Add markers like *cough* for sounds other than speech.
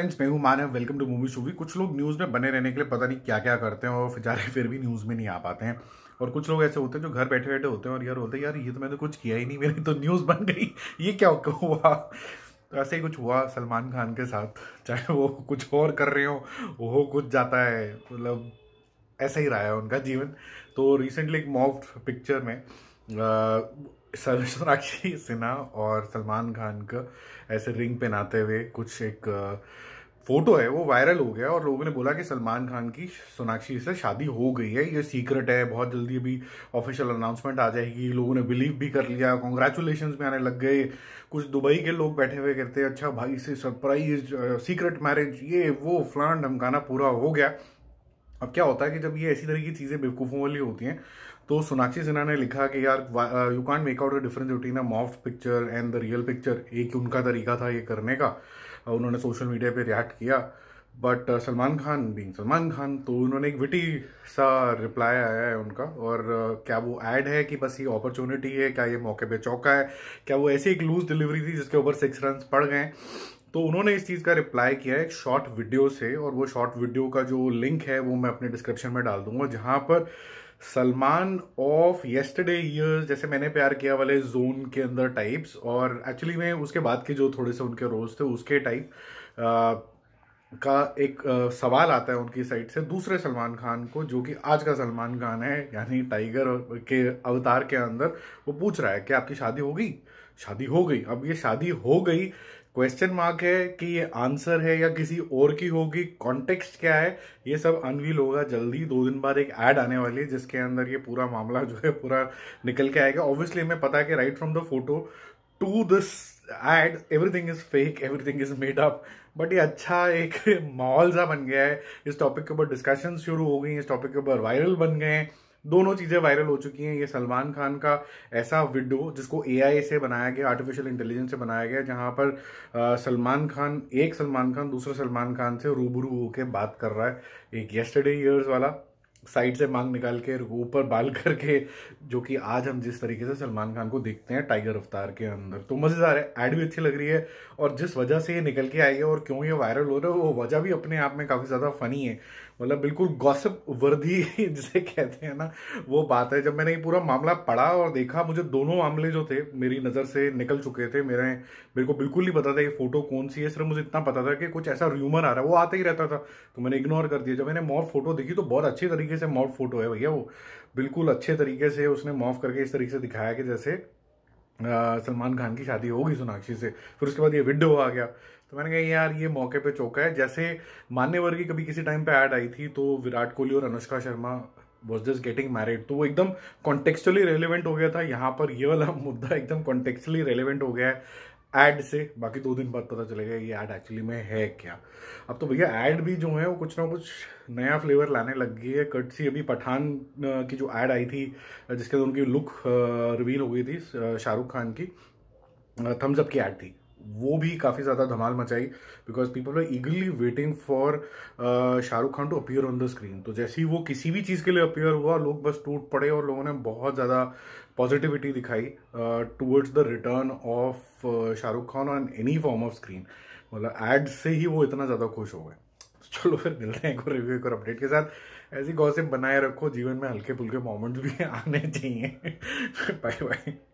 friends मैं हूं Manav welcome to movie शूवी कुछ लोग न्यूज़ में बने रहने के लिए पता नहीं क्या क्या करते हैं और बेचारे फिर भी न्यूज़ में नहीं आ पाते हैं और कुछ लोग ऐसे होते हैं जो घर बैठे बैठे होते हैं और यार बोलते हैं यार ये तो मैंने तो कुछ किया ही नहीं मेरी तो न्यूज़ बन गई ये क्या हुआ तो ऐसे ही कुछ हुआ सलमान खान के साथ चाहे वो कुछ और कर रहे हो वो कुछ जाता है मतलब ऐसा ही रहा है उनका जीवन तो रिसेंटली एक मॉफ पिक्चर में आ, सोनाक्षी सिन्हा और सलमान खान का ऐसे रिंग पहनाते हुए कुछ एक फोटो है वो वायरल हो गया और लोगों ने बोला कि सलमान खान की सोनाक्षी से शादी हो गई है ये सीक्रेट है बहुत जल्दी अभी ऑफिशियल अनाउंसमेंट आ जाएगी लोगों ने बिलीव भी कर लिया कॉन्ग्रेचुलेशन में आने लग गए कुछ दुबई के लोग बैठे हुए कहते हैं अच्छा भाई से सरप्राइज सीक्रेट मैरिज ये वो फ्लान ढमकाना पूरा हो गया अब क्या होता है कि जब ये ऐसी तरह की चीज़ें बेवकूफ़ों वाली होती हैं तो सोनाक्षी सिन्हा ने लिखा कि यार you can't make out a difference between a morph picture and the real picture एक उनका तरीका था ये करने का उन्होंने सोशल मीडिया पे रिएक्ट किया बट सलमान खान बीन सलमान खान तो उन्होंने एक विटी सा रिप्लाई आया है उनका और क्या वो ऐड है कि बस ये अपॉर्चुनिटी है क्या ये मौके पे चौका है क्या वो ऐसी एक लूज डिलीवरी थी जिसके ऊपर सिक्स रन पड़ गए तो उन्होंने इस चीज़ का रिप्लाई किया एक शॉर्ट वीडियो से और वो शॉर्ट वीडियो का जो लिंक है वो मैं अपने डिस्क्रिप्शन में डाल दूंगा जहाँ पर सलमान ऑफ येस्टडे ईयर्स जैसे मैंने प्यार किया वाले जोन के अंदर टाइप्स और एक्चुअली में उसके बाद के जो थोड़े से उनके रोल्स थे उसके टाइप आ, का एक आ, सवाल आता है उनकी साइड से दूसरे सलमान खान को जो कि आज का सलमान खान है यानी टाइगर के अवतार के अंदर वो पूछ रहा है कि आपकी शादी हो गई शादी हो गई अब ये शादी हो गई क्वेश्चन मार्क है कि ये आंसर है या किसी और की होगी कॉन्टेक्स्ट क्या है ये सब अनवील होगा जल्दी दो दिन बाद एक ऐड आने वाली है जिसके अंदर ये पूरा मामला जो है पूरा निकल के आएगा ऑब्वियसली हमें पता है कि right from the photo to this ad everything is fake everything is made up but ये अच्छा एक *laughs* माहौल सा बन गया है इस टॉपिक के ऊपर डिस्कशन शुरू हो गई इस टॉपिक के ऊपर वायरल बन गए हैं दोनों चीज़ें वायरल हो चुकी हैं ये सलमान खान का ऐसा वीडियो जिसको ए से बनाया गया आर्टिफिशियल इंटेलिजेंस से बनाया गया जहाँ पर सलमान खान एक सलमान खान दूसरे सलमान खान से रूबरू होकर बात कर रहा है एक येस्टडे ईयर्स वाला साइड से मांग निकाल के ऊपर बाल करके जो कि आज हम जिस तरीके से सलमान खान को देखते हैं टाइगर अवतार के अंदर तो मज़ेदार है एड भी अच्छी लग रही है और जिस वजह से ये निकल के आई है और क्यों ये वायरल हो रहा है वो वजह भी अपने आप में काफ़ी ज़्यादा फनी है मतलब बिल्कुल गॉसिप वर्दी *laughs* जिसे कहते हैं ना वो बात है जब मैंने ये पूरा मामला पढ़ा और देखा मुझे दोनों मामले जो थे मेरी नज़र से निकल चुके थे मेरे मेरे को बिल्कुल नहीं पता था ये फोटो कौन सी है सिर्फ मुझे इतना पता था कि कुछ ऐसा र्यूमर आ रहा है वो आता ही रहता था तो मैंने इग्नोर कर दिया जब मैंने मॉफ फोटो देखी तो बहुत अच्छे तरीके से मॉफ फोटो है भैया वो बिल्कुल अच्छे तरीके से उसने मॉफ करके इस तरीके से दिखाया कि जैसे सलमान खान की शादी होगी सोनाक्षी से फिर उसके बाद ये विडो आ गया तो मैंने कहा यार ये मौके पे चौका है जैसे मान्यवर की कभी किसी टाइम पे ऐड आई थी तो विराट कोहली और Anushka Sharma was just getting married तो वो एकदम कॉन्टेक्चुअली रेलिवेंट हो गया था यहाँ पर ये वाला *laughs* मुद्दा एकदम कॉन्टेक्चुअली रेलिवेंट हो गया है एड से बाकी दो दिन बाद पता चलेगा ये ऐड एक्चुअली में है क्या अब तो भैया ऐड भी जो है वो कुछ ना कुछ नया फ्लेवर लाने लग गई है कट सी अभी पठान की जो ऐड आई थी जिसके अंदर उनकी लुक रिवील हो गई थी शाहरुख खान की थम्स अप की ऐड थी वो भी काफ़ी ज़्यादा धमाल मचाई because people are eagerly waiting for Shahrukh Khan to appear on the screen तो जैसे ही वो किसी भी चीज़ के लिए अपियर हुआ लोग बस टूट पड़े और लोगों ने बहुत ज़्यादा पॉजिटिविटी दिखाई towards the return of Shahrukh Khan on any form of screen मतलब एड से ही वो इतना ज़्यादा खुश हो गए तो चलो फिर मिलते हैं एक रिव्यू एक और अपडेट के साथ ऐसी गौसिप बनाए रखो जीवन में हल्के फुल्के मोमेंट्स भी आने चाहिए बाय *laughs* बाय